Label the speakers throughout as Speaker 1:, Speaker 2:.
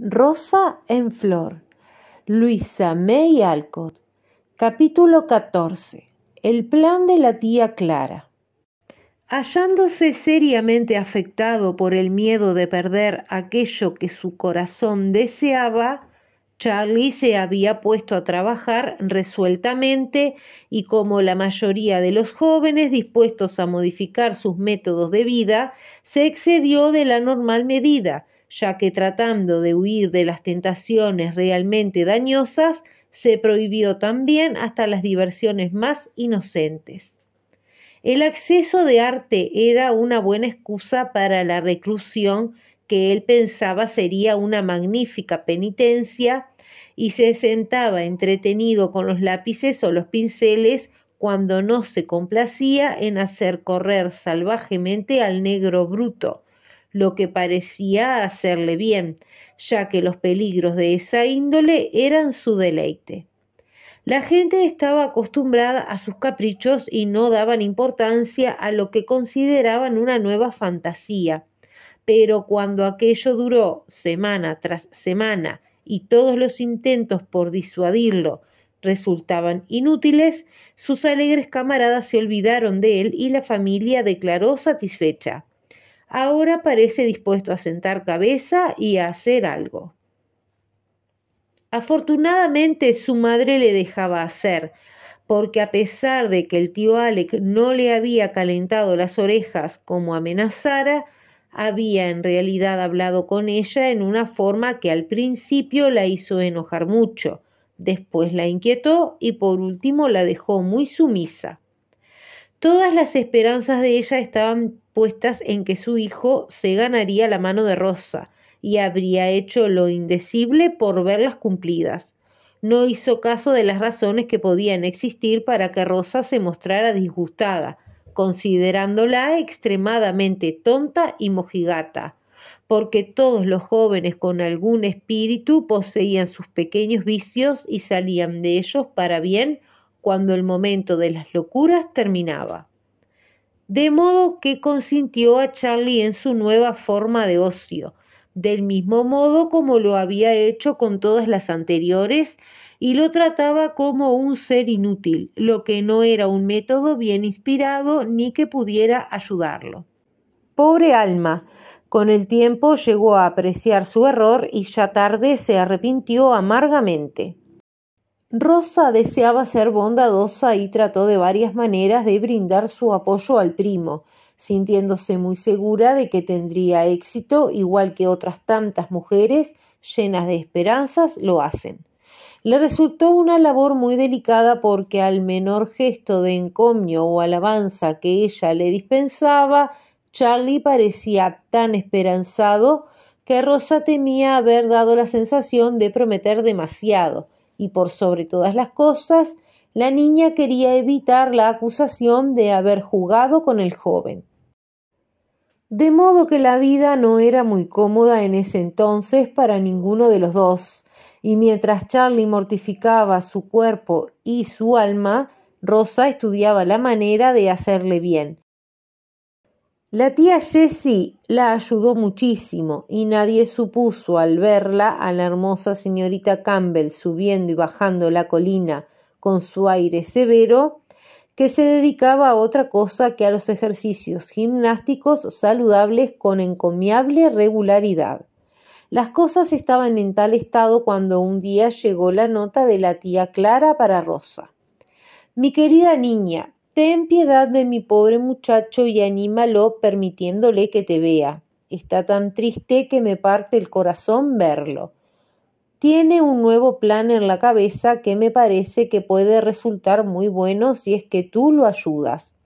Speaker 1: Rosa en Flor, Luisa May Alcott, capítulo 14. El plan de la tía Clara. Hallándose seriamente afectado por el miedo de perder aquello que su corazón deseaba, Charlie se había puesto a trabajar resueltamente y como la mayoría de los jóvenes dispuestos a modificar sus métodos de vida, se excedió de la normal medida, ya que tratando de huir de las tentaciones realmente dañosas, se prohibió también hasta las diversiones más inocentes. El acceso de arte era una buena excusa para la reclusión que él pensaba sería una magnífica penitencia y se sentaba entretenido con los lápices o los pinceles cuando no se complacía en hacer correr salvajemente al negro bruto, lo que parecía hacerle bien, ya que los peligros de esa índole eran su deleite. La gente estaba acostumbrada a sus caprichos y no daban importancia a lo que consideraban una nueva fantasía. Pero cuando aquello duró semana tras semana y todos los intentos por disuadirlo resultaban inútiles, sus alegres camaradas se olvidaron de él y la familia declaró satisfecha. Ahora parece dispuesto a sentar cabeza y a hacer algo. Afortunadamente su madre le dejaba hacer, porque a pesar de que el tío Alec no le había calentado las orejas como amenazara, había en realidad hablado con ella en una forma que al principio la hizo enojar mucho, después la inquietó y por último la dejó muy sumisa. Todas las esperanzas de ella estaban puestas en que su hijo se ganaría la mano de Rosa y habría hecho lo indecible por verlas cumplidas. No hizo caso de las razones que podían existir para que Rosa se mostrara disgustada, considerándola extremadamente tonta y mojigata, porque todos los jóvenes con algún espíritu poseían sus pequeños vicios y salían de ellos para bien cuando el momento de las locuras terminaba. De modo que consintió a Charlie en su nueva forma de ocio, del mismo modo como lo había hecho con todas las anteriores, y lo trataba como un ser inútil, lo que no era un método bien inspirado ni que pudiera ayudarlo. Pobre alma, con el tiempo llegó a apreciar su error y ya tarde se arrepintió amargamente. Rosa deseaba ser bondadosa y trató de varias maneras de brindar su apoyo al primo, sintiéndose muy segura de que tendría éxito igual que otras tantas mujeres llenas de esperanzas lo hacen. Le resultó una labor muy delicada porque al menor gesto de encomio o alabanza que ella le dispensaba, Charlie parecía tan esperanzado que Rosa temía haber dado la sensación de prometer demasiado, y por sobre todas las cosas, la niña quería evitar la acusación de haber jugado con el joven. De modo que la vida no era muy cómoda en ese entonces para ninguno de los dos, y mientras Charlie mortificaba su cuerpo y su alma, Rosa estudiaba la manera de hacerle bien, la tía Jessie la ayudó muchísimo y nadie supuso al verla a la hermosa señorita Campbell subiendo y bajando la colina con su aire severo que se dedicaba a otra cosa que a los ejercicios gimnásticos saludables con encomiable regularidad. Las cosas estaban en tal estado cuando un día llegó la nota de la tía Clara para Rosa. Mi querida niña, Ten piedad de mi pobre muchacho y anímalo permitiéndole que te vea. Está tan triste que me parte el corazón verlo. Tiene un nuevo plan en la cabeza que me parece que puede resultar muy bueno si es que tú lo ayudas.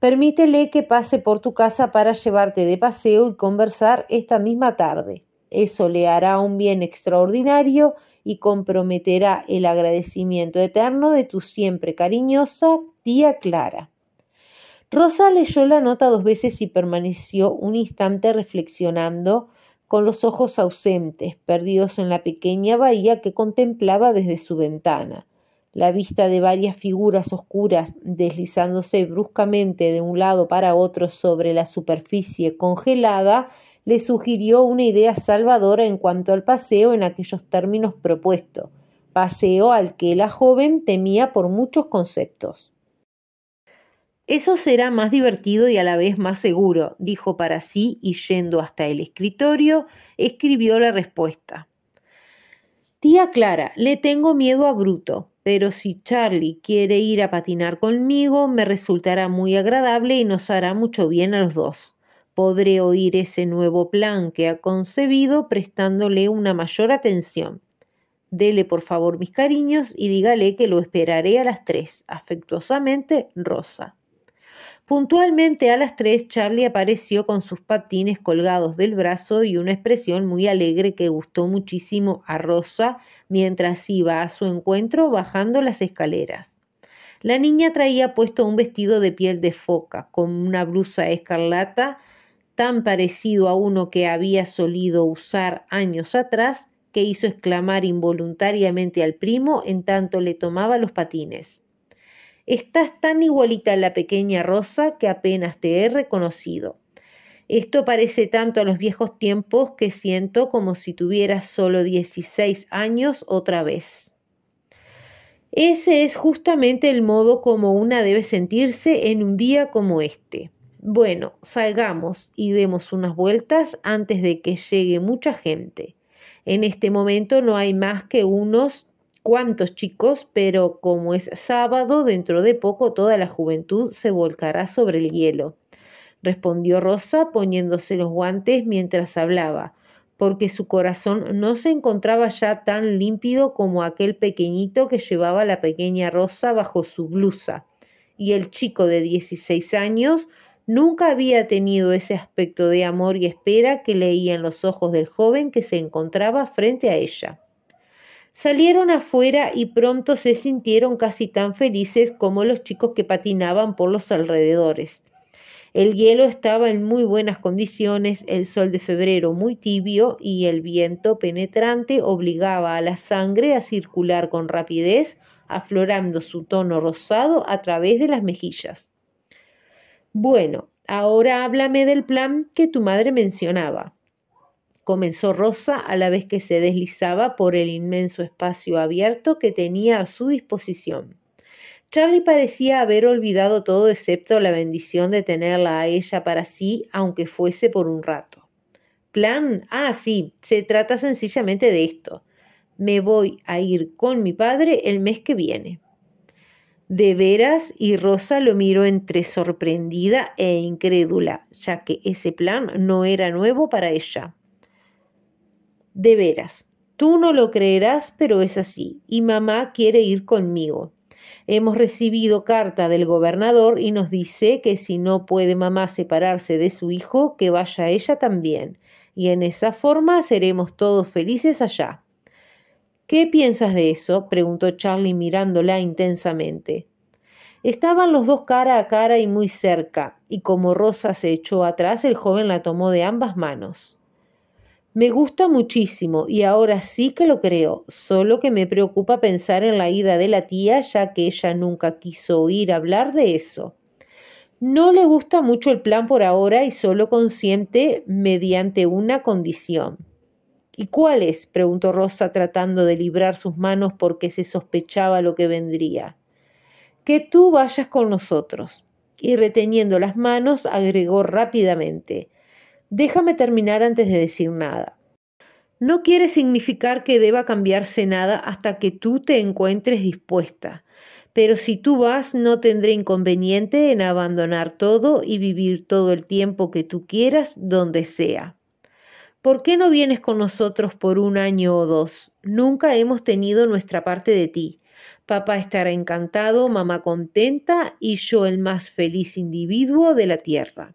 Speaker 1: Permítele que pase por tu casa para llevarte de paseo y conversar esta misma tarde. Eso le hará un bien extraordinario y comprometerá el agradecimiento eterno de tu siempre cariñosa tía Clara. Rosa leyó la nota dos veces y permaneció un instante reflexionando con los ojos ausentes, perdidos en la pequeña bahía que contemplaba desde su ventana. La vista de varias figuras oscuras deslizándose bruscamente de un lado para otro sobre la superficie congelada le sugirió una idea salvadora en cuanto al paseo en aquellos términos propuestos, paseo al que la joven temía por muchos conceptos. Eso será más divertido y a la vez más seguro, dijo para sí y yendo hasta el escritorio, escribió la respuesta. Tía Clara, le tengo miedo a Bruto, pero si Charlie quiere ir a patinar conmigo, me resultará muy agradable y nos hará mucho bien a los dos podré oír ese nuevo plan que ha concebido prestándole una mayor atención. Dele por favor mis cariños y dígale que lo esperaré a las tres. Afectuosamente, Rosa. Puntualmente a las tres, Charlie apareció con sus patines colgados del brazo y una expresión muy alegre que gustó muchísimo a Rosa mientras iba a su encuentro bajando las escaleras. La niña traía puesto un vestido de piel de foca, con una blusa escarlata tan parecido a uno que había solido usar años atrás, que hizo exclamar involuntariamente al primo en tanto le tomaba los patines. Estás tan igualita a la pequeña Rosa que apenas te he reconocido. Esto parece tanto a los viejos tiempos que siento como si tuvieras solo 16 años otra vez. Ese es justamente el modo como una debe sentirse en un día como este. Bueno, salgamos y demos unas vueltas antes de que llegue mucha gente. En este momento no hay más que unos cuantos chicos, pero como es sábado, dentro de poco toda la juventud se volcará sobre el hielo. Respondió Rosa poniéndose los guantes mientras hablaba, porque su corazón no se encontraba ya tan límpido como aquel pequeñito que llevaba la pequeña Rosa bajo su blusa, y el chico de 16 años Nunca había tenido ese aspecto de amor y espera que leía en los ojos del joven que se encontraba frente a ella. Salieron afuera y pronto se sintieron casi tan felices como los chicos que patinaban por los alrededores. El hielo estaba en muy buenas condiciones, el sol de febrero muy tibio y el viento penetrante obligaba a la sangre a circular con rapidez, aflorando su tono rosado a través de las mejillas. Bueno, ahora háblame del plan que tu madre mencionaba. Comenzó Rosa a la vez que se deslizaba por el inmenso espacio abierto que tenía a su disposición. Charlie parecía haber olvidado todo excepto la bendición de tenerla a ella para sí, aunque fuese por un rato. ¿Plan? Ah, sí, se trata sencillamente de esto. Me voy a ir con mi padre el mes que viene. De veras, y Rosa lo miró entre sorprendida e incrédula, ya que ese plan no era nuevo para ella. De veras, tú no lo creerás, pero es así, y mamá quiere ir conmigo. Hemos recibido carta del gobernador y nos dice que si no puede mamá separarse de su hijo, que vaya ella también, y en esa forma seremos todos felices allá. ¿Qué piensas de eso? preguntó Charlie mirándola intensamente. Estaban los dos cara a cara y muy cerca, y como Rosa se echó atrás, el joven la tomó de ambas manos. Me gusta muchísimo y ahora sí que lo creo, solo que me preocupa pensar en la ida de la tía, ya que ella nunca quiso oír hablar de eso. No le gusta mucho el plan por ahora y solo consiente mediante una condición. ¿Y es? preguntó Rosa tratando de librar sus manos porque se sospechaba lo que vendría. Que tú vayas con nosotros. Y reteniendo las manos, agregó rápidamente. Déjame terminar antes de decir nada. No quiere significar que deba cambiarse nada hasta que tú te encuentres dispuesta. Pero si tú vas, no tendré inconveniente en abandonar todo y vivir todo el tiempo que tú quieras, donde sea. ¿Por qué no vienes con nosotros por un año o dos? Nunca hemos tenido nuestra parte de ti. Papá estará encantado, mamá contenta y yo el más feliz individuo de la tierra.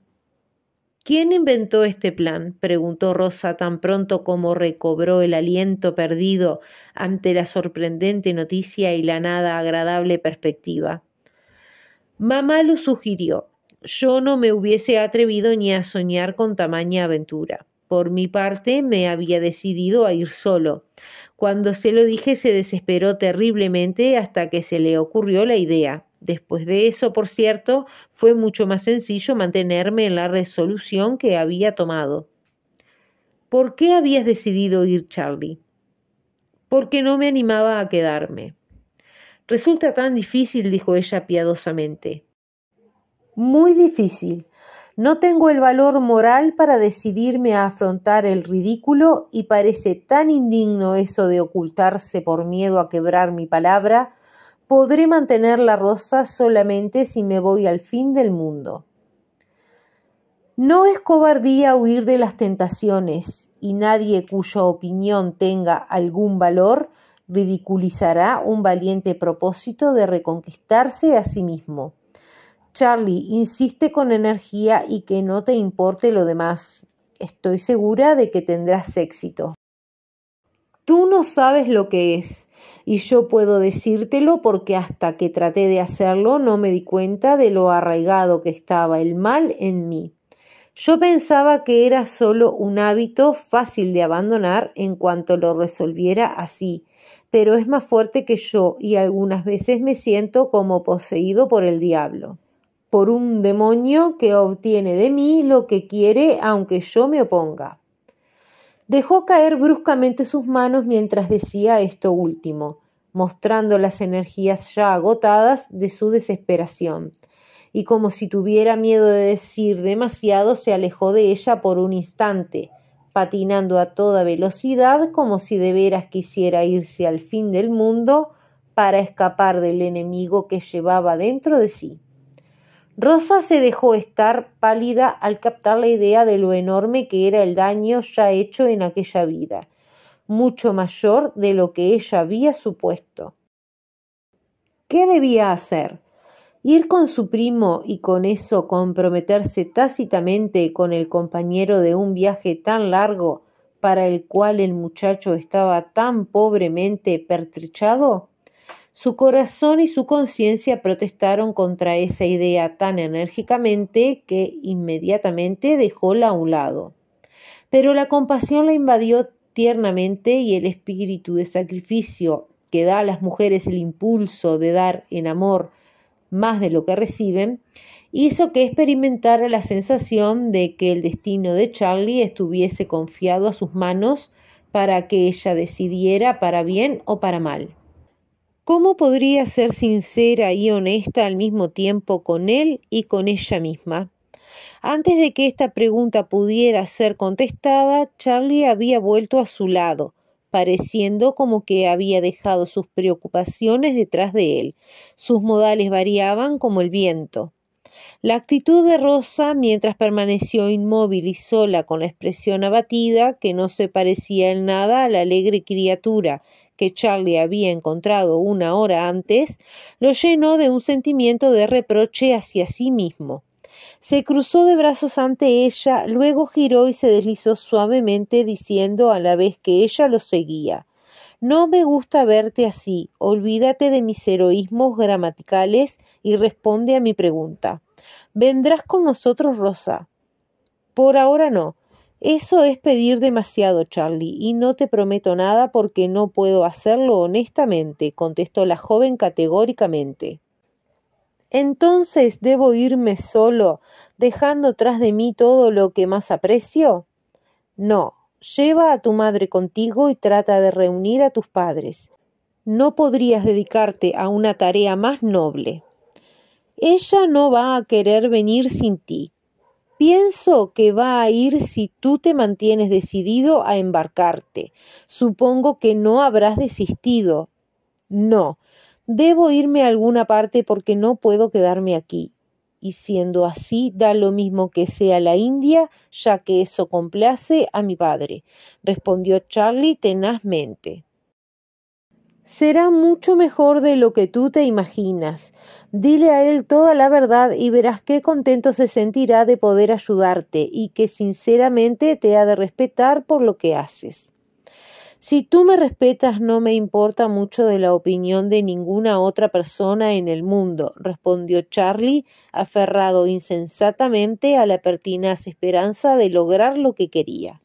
Speaker 1: ¿Quién inventó este plan? preguntó Rosa tan pronto como recobró el aliento perdido ante la sorprendente noticia y la nada agradable perspectiva. Mamá lo sugirió. Yo no me hubiese atrevido ni a soñar con tamaña aventura por mi parte me había decidido a ir solo. Cuando se lo dije se desesperó terriblemente hasta que se le ocurrió la idea. Después de eso, por cierto, fue mucho más sencillo mantenerme en la resolución que había tomado. ¿Por qué habías decidido ir, Charlie? Porque no me animaba a quedarme. Resulta tan difícil, dijo ella piadosamente. Muy difícil. No tengo el valor moral para decidirme a afrontar el ridículo y parece tan indigno eso de ocultarse por miedo a quebrar mi palabra, podré mantener la rosa solamente si me voy al fin del mundo. No es cobardía huir de las tentaciones, y nadie cuya opinión tenga algún valor ridiculizará un valiente propósito de reconquistarse a sí mismo. Charlie, insiste con energía y que no te importe lo demás. Estoy segura de que tendrás éxito. Tú no sabes lo que es, y yo puedo decírtelo porque hasta que traté de hacerlo no me di cuenta de lo arraigado que estaba el mal en mí. Yo pensaba que era solo un hábito fácil de abandonar en cuanto lo resolviera así, pero es más fuerte que yo y algunas veces me siento como poseído por el diablo por un demonio que obtiene de mí lo que quiere aunque yo me oponga. Dejó caer bruscamente sus manos mientras decía esto último, mostrando las energías ya agotadas de su desesperación, y como si tuviera miedo de decir demasiado, se alejó de ella por un instante, patinando a toda velocidad como si de veras quisiera irse al fin del mundo para escapar del enemigo que llevaba dentro de sí. Rosa se dejó estar pálida al captar la idea de lo enorme que era el daño ya hecho en aquella vida, mucho mayor de lo que ella había supuesto. ¿Qué debía hacer? Ir con su primo y con eso comprometerse tácitamente con el compañero de un viaje tan largo para el cual el muchacho estaba tan pobremente pertrechado? Su corazón y su conciencia protestaron contra esa idea tan enérgicamente que inmediatamente dejóla a un lado. Pero la compasión la invadió tiernamente y el espíritu de sacrificio que da a las mujeres el impulso de dar en amor más de lo que reciben, hizo que experimentara la sensación de que el destino de Charlie estuviese confiado a sus manos para que ella decidiera para bien o para mal. ¿Cómo podría ser sincera y honesta al mismo tiempo con él y con ella misma? Antes de que esta pregunta pudiera ser contestada, Charlie había vuelto a su lado, pareciendo como que había dejado sus preocupaciones detrás de él. Sus modales variaban como el viento. La actitud de Rosa, mientras permaneció inmóvil y sola con la expresión abatida, que no se parecía en nada a la alegre criatura que Charlie había encontrado una hora antes, lo llenó de un sentimiento de reproche hacia sí mismo. Se cruzó de brazos ante ella, luego giró y se deslizó suavemente, diciendo a la vez que ella lo seguía No me gusta verte así, olvídate de mis heroísmos gramaticales y responde a mi pregunta. ¿Vendrás con nosotros, Rosa? Por ahora no. Eso es pedir demasiado, Charlie, y no te prometo nada porque no puedo hacerlo honestamente, contestó la joven categóricamente. Entonces debo irme solo, dejando tras de mí todo lo que más aprecio? No, lleva a tu madre contigo y trata de reunir a tus padres. No podrías dedicarte a una tarea más noble. Ella no va a querer venir sin ti, Pienso que va a ir si tú te mantienes decidido a embarcarte. Supongo que no habrás desistido. No, debo irme a alguna parte porque no puedo quedarme aquí. Y siendo así, da lo mismo que sea la India, ya que eso complace a mi padre, respondió Charlie tenazmente será mucho mejor de lo que tú te imaginas. Dile a él toda la verdad y verás qué contento se sentirá de poder ayudarte y que sinceramente te ha de respetar por lo que haces. Si tú me respetas no me importa mucho de la opinión de ninguna otra persona en el mundo, respondió Charlie, aferrado insensatamente a la pertinaz esperanza de lograr lo que quería.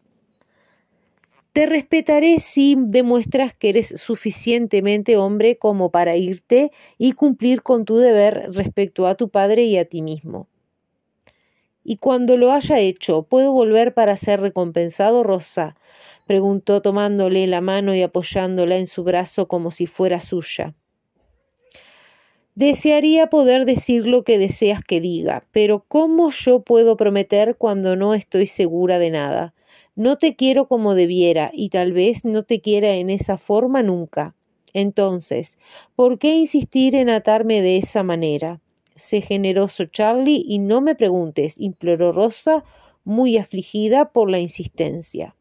Speaker 1: Te respetaré si demuestras que eres suficientemente hombre como para irte y cumplir con tu deber respecto a tu padre y a ti mismo. Y cuando lo haya hecho, ¿puedo volver para ser recompensado, Rosa? preguntó tomándole la mano y apoyándola en su brazo como si fuera suya. Desearía poder decir lo que deseas que diga, pero ¿cómo yo puedo prometer cuando no estoy segura de nada? No te quiero como debiera y tal vez no te quiera en esa forma nunca. Entonces, ¿por qué insistir en atarme de esa manera? Sé generoso, Charlie, y no me preguntes, imploró Rosa, muy afligida por la insistencia.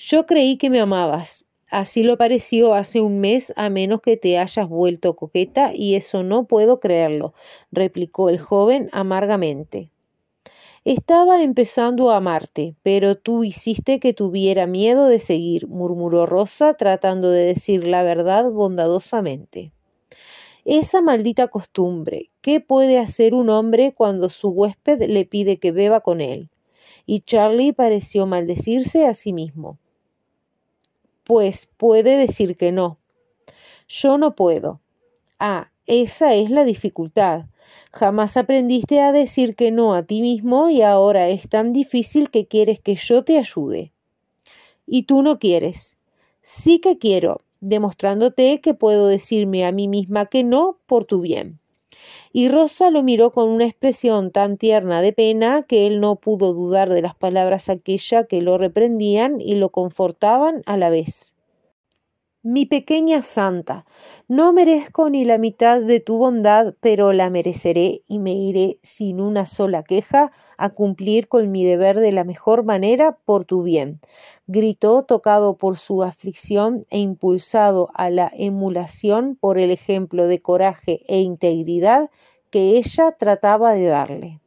Speaker 1: Yo creí que me amabas. Así lo pareció hace un mes, a menos que te hayas vuelto coqueta, y eso no puedo creerlo, replicó el joven amargamente. Estaba empezando a amarte, pero tú hiciste que tuviera miedo de seguir, murmuró Rosa, tratando de decir la verdad bondadosamente. Esa maldita costumbre, ¿qué puede hacer un hombre cuando su huésped le pide que beba con él? Y Charlie pareció maldecirse a sí mismo. Pues puede decir que no. Yo no puedo. Ah, esa es la dificultad. Jamás aprendiste a decir que no a ti mismo y ahora es tan difícil que quieres que yo te ayude. Y tú no quieres. Sí que quiero, demostrándote que puedo decirme a mí misma que no por tu bien. Y Rosa lo miró con una expresión tan tierna de pena que él no pudo dudar de las palabras aquella que lo reprendían y lo confortaban a la vez mi pequeña santa, no merezco ni la mitad de tu bondad, pero la mereceré y me iré sin una sola queja a cumplir con mi deber de la mejor manera por tu bien. Gritó, tocado por su aflicción e impulsado a la emulación por el ejemplo de coraje e integridad que ella trataba de darle.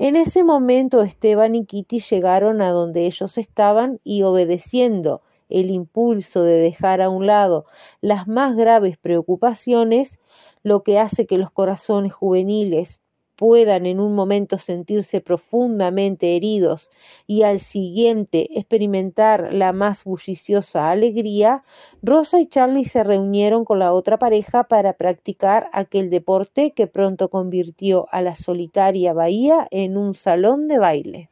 Speaker 1: En ese momento Esteban y Kitty llegaron a donde ellos estaban y obedeciendo el impulso de dejar a un lado las más graves preocupaciones, lo que hace que los corazones juveniles puedan en un momento sentirse profundamente heridos y al siguiente experimentar la más bulliciosa alegría, Rosa y Charlie se reunieron con la otra pareja para practicar aquel deporte que pronto convirtió a la solitaria bahía en un salón de baile.